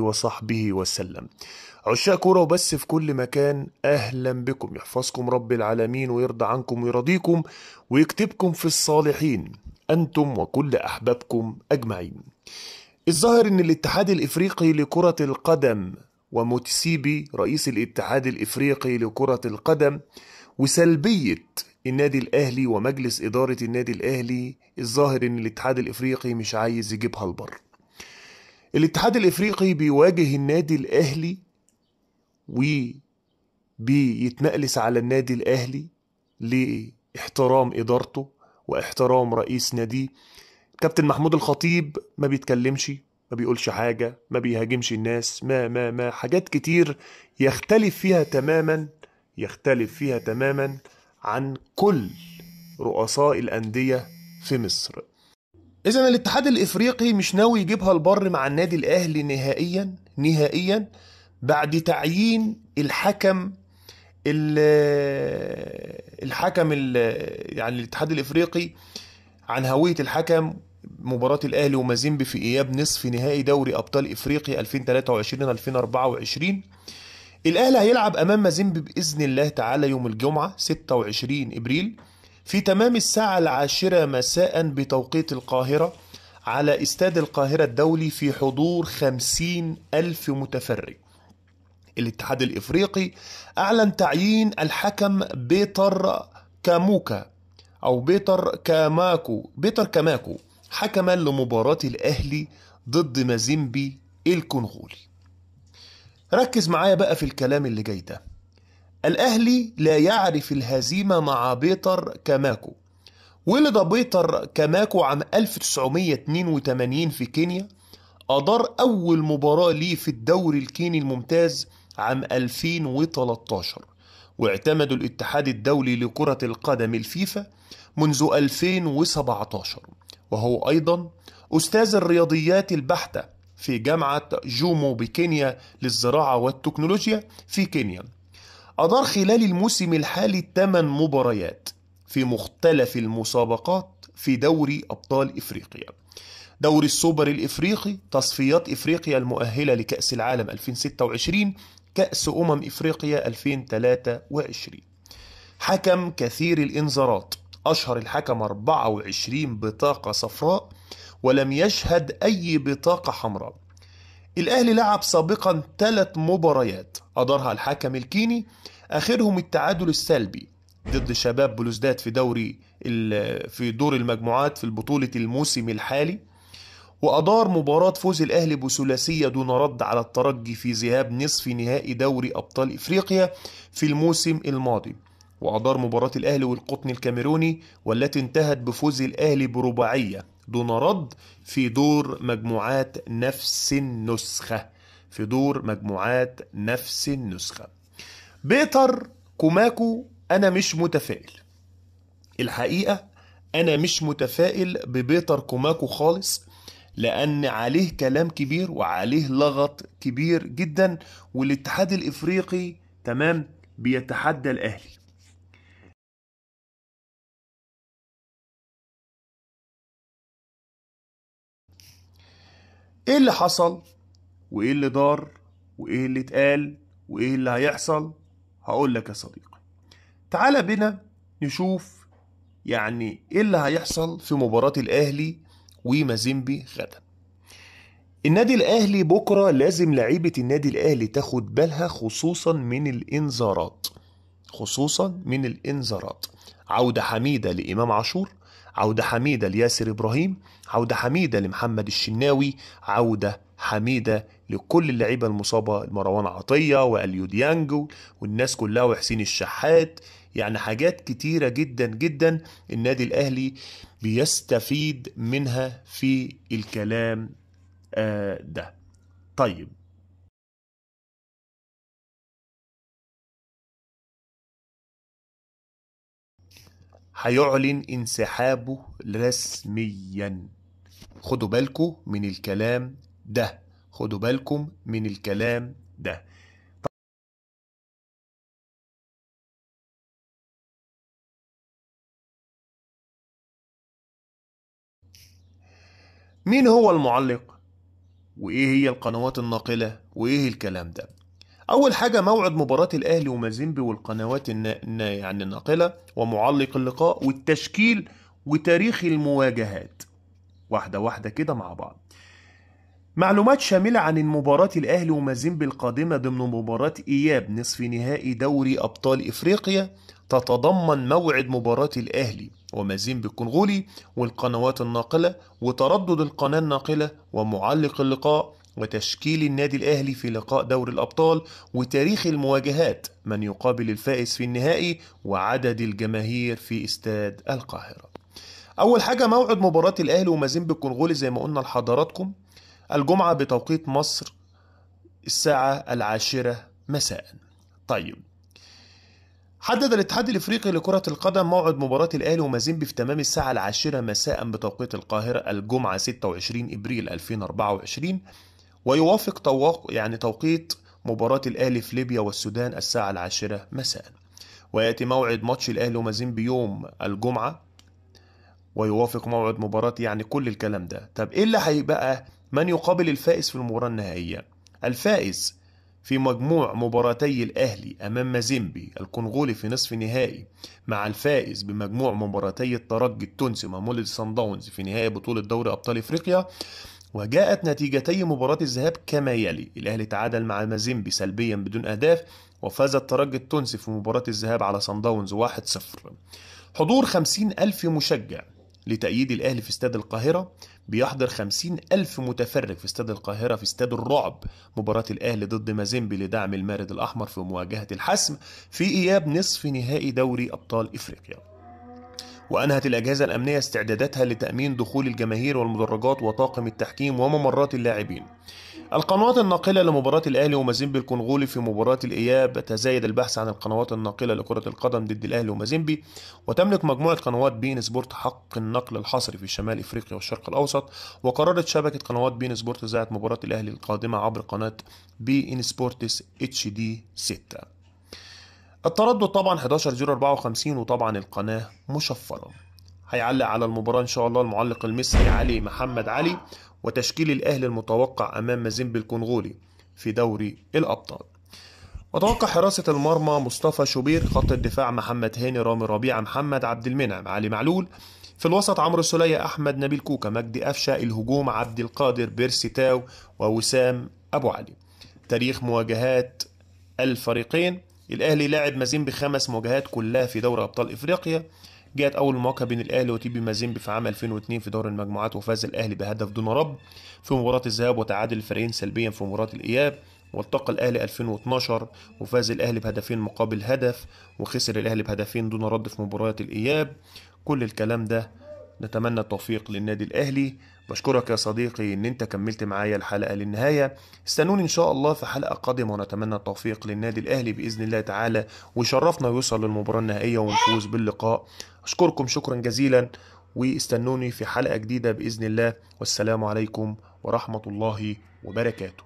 وصحبه وسلم عشاق كوره وبس في كل مكان اهلا بكم يحفظكم رب العالمين ويرضى عنكم ويرضيكم ويكتبكم في الصالحين انتم وكل احبابكم اجمعين الظاهر ان الاتحاد الافريقي لكره القدم وموتسيبي رئيس الاتحاد الافريقي لكره القدم وسلبيه النادي الاهلي ومجلس اداره النادي الاهلي الظاهر ان الاتحاد الافريقي مش عايز يجيبها البر الاتحاد الافريقي بيواجه النادي الاهلي وبيتنقلس على النادي الاهلي لاحترام ادارته واحترام رئيس ناديه كابتن محمود الخطيب ما بيتكلمش ما بيقولش حاجة ما بيهاجمش الناس ما ما ما حاجات كتير يختلف فيها تماما يختلف فيها تماما عن كل رؤساء الأندية في مصر إذا الاتحاد الإفريقي مش ناوي يجيبها البر مع النادي الأهلي نهائيا نهائيا بعد تعيين الحكم الحكم يعني الاتحاد الإفريقي عن هوية الحكم مباراة الأهلي ومازيمبي في إياب نصف نهائي دوري أبطال إفريقيا 2023 2024 الأهلي هيلعب أمام مازيمبي بإذن الله تعالى يوم الجمعة 26 إبريل في تمام الساعة العاشرة مساء بتوقيت القاهرة على استاد القاهرة الدولي في حضور خمسين ألف متفرج الاتحاد الإفريقي أعلن تعيين الحكم بيتر كاموكا أو بيتر كاماكو بيتر كاماكو حكما لمباراة الأهلي ضد مازيمبي الكونغولي ركز معايا بقى في الكلام اللي جاي ده الأهلي لا يعرف الهزيمة مع بيتر كاماكو ولد بيتر كاماكو عام 1982 في كينيا أدار أول مباراة ليه في الدوري الكيني الممتاز عام 2013 واعتمد الاتحاد الدولي لكرة القدم الفيفا منذ 2017 وهو أيضا أستاذ الرياضيات البحتة في جامعة جومو بكينيا للزراعة والتكنولوجيا في كينيا أدار خلال الموسم الحالي 8 مباريات في مختلف المسابقات في دوري أبطال إفريقيا دوري السوبر الإفريقي تصفيات إفريقيا المؤهلة لكأس العالم 2026 كأس أمم إفريقيا 2023 حكم كثير الإنذارات أشهر الحكم 24 بطاقة صفراء ولم يشهد أي بطاقة حمراء الأهلي لعب سابقا ثلاث مباريات أدارها الحكم الكيني آخرهم التعادل السلبي ضد شباب بلوزداد في دوري في دور المجموعات في البطولة الموسم الحالي وأدار مباراة فوز الأهلي بثلاثية دون رد على الترجي في ذهاب نصف نهائي دوري أبطال إفريقيا في الموسم الماضي وأدار مباراة الأهلي والقطن الكاميروني والتي انتهت بفوز الأهلي برباعية دون رد في دور مجموعات نفس النسخة في دور مجموعات نفس النسخة بيتر كوماكو أنا مش متفائل الحقيقة أنا مش متفائل ببيتر كوماكو خالص لأن عليه كلام كبير وعليه لغط كبير جدا والاتحاد الإفريقي تمام بيتحدى الأهلي ايه اللي حصل وايه اللي دار وايه اللي اتقال وايه اللي هيحصل هقول لك يا صديقي تعال بنا نشوف يعني ايه اللي هيحصل في مباراة الاهلي ومازيمبي غدا النادي الاهلي بكره لازم لعيبه النادي الاهلي تاخد بالها خصوصا من الانذارات خصوصا من الانذارات عودة حميدة لإمام عاشور عودة حميدة لياسر إبراهيم عودة حميدة لمحمد الشناوي عودة حميدة لكل اللعيبة المصابة مروان عطية وأليو ديانجو والناس كلها وحسين الشحات يعني حاجات كتيرة جدا جدا النادي الأهلي بيستفيد منها في الكلام آه، ده طيب هيعلن انسحابه رسميا خدوا بالكم من الكلام ده خدوا بالكم من الكلام ده مين هو المعلق وايه هي القنوات الناقله وايه الكلام ده أول حاجة موعد مباراة الأهلي ومازيمبي والقنوات يعني الناقلة ومعلق اللقاء والتشكيل وتاريخ المواجهات واحدة واحدة كده مع بعض معلومات شاملة عن مباراة الأهلي ومازيمبي القادمة ضمن مباراة إياب نصف نهائي دوري أبطال إفريقيا تتضمن موعد مباراة الأهلي ومازيمبي الكونغولي والقنوات الناقلة وتردد القناة الناقلة ومعلق اللقاء وتشكيل النادي الأهلي في لقاء دور الأبطال وتاريخ المواجهات من يقابل الفائز في النهائي وعدد الجماهير في استاد القاهرة أول حاجة موعد مباراة الأهلي ومازيمبي الكونغولي زي ما قلنا لحضراتكم الجمعة بتوقيت مصر الساعة العاشرة مساء طيب حدد الاتحاد الافريقي لكرة القدم موعد مباراة الاهلي ومازيمبي في تمام الساعة العاشرة مساء بتوقيت القاهرة الجمعة 26 ابريل 2024 ويوافق طواق يعني توقيت مباراة الأهلي في ليبيا والسودان الساعة العاشرة مساء ويأتي موعد ماتش الأهلي ومازين بيوم الجمعة ويوافق موعد مباراة يعني كل الكلام ده طب إيه اللي هيبقى من يقابل الفائز في المباراة النهائية الفائز في مجموع مباراتي الأهلي أمام مازيمبي الكونغولي في نصف نهائي مع الفائز بمجموع مباراتي الترجي التونسي مع مولد سان داونز في نهائي بطولة دوري أبطال إفريقيا وجاءت نتيجتي مباراة الذهاب كما يلي الأهلي تعادل مع مازيمبي سلبيا بدون أهداف وفاز الترجي التونسي في مباراة الذهاب على صن داونز 1-0 حضور 50 ألف مشجع لتأييد الأهلي في استاد القاهرة بيحضر 50 ألف متفرج في استاد القاهرة في استاد الرعب مباراة الأهلي ضد مازيمبي لدعم المارد الأحمر في مواجهة الحسم في إياب نصف نهائي دوري أبطال إفريقيا وأنهت الأجهزة الأمنية استعداداتها لتأمين دخول الجماهير والمدرجات وطاقم التحكيم وممرات اللاعبين القنوات الناقلة لمباراة الأهلي ومازيمبي الكونغولي في مباراة الإياب تزايد البحث عن القنوات الناقلة لكرة القدم ضد الأهلي ومازيمبي وتملك مجموعة قنوات بين سبورت حق النقل الحصري في شمال إفريقيا والشرق الأوسط وقررت شبكة قنوات بين سبورت إذاعة مباراة الأهلي القادمة عبر قناة بي إن سبورتس اتش دي 6 التردد طبعا 11054 وطبعا القناة مشفرة هيعلق على المباراة إن شاء الله المعلق المصري علي محمد علي وتشكيل الأهل المتوقع أمام مازيمبي الكونغولي في دوري الأبطال وتوقع حراسة المرمى مصطفى شوبير خط الدفاع محمد هاني رامي ربيعة محمد عبد المنعم علي معلول في الوسط عمرو السلية أحمد نبيل كوكا مجدي افشا الهجوم عبد القادر بيرسي تاو ووسام أبو علي تاريخ مواجهات الفريقين الاهلي لاعب مازين بخمس مواجهات كلها في دوري ابطال افريقيا جاءت اول مواجهه بين الاهلي وتيبي مازيمبي في عام 2002 في دور المجموعات وفاز الاهلي بهدف دون رب في مباراه الذهاب وتعادل الفريقين سلبيا في مباراه الاياب والتقى الاهلي 2012 وفاز الاهلي بهدفين مقابل هدف وخسر الاهلي بهدفين دون رد في مباراه الاياب كل الكلام ده نتمنى التوفيق للنادي الاهلي بشكرك يا صديقي ان انت كملت معايا الحلقه للنهايه استنوني ان شاء الله في حلقه قادمه ونتمنى التوفيق للنادي الاهلي باذن الله تعالى ويشرفنا يوصل للمباراه النهائيه ونفوز باللقاء اشكركم شكرا جزيلا واستنوني في حلقه جديده باذن الله والسلام عليكم ورحمه الله وبركاته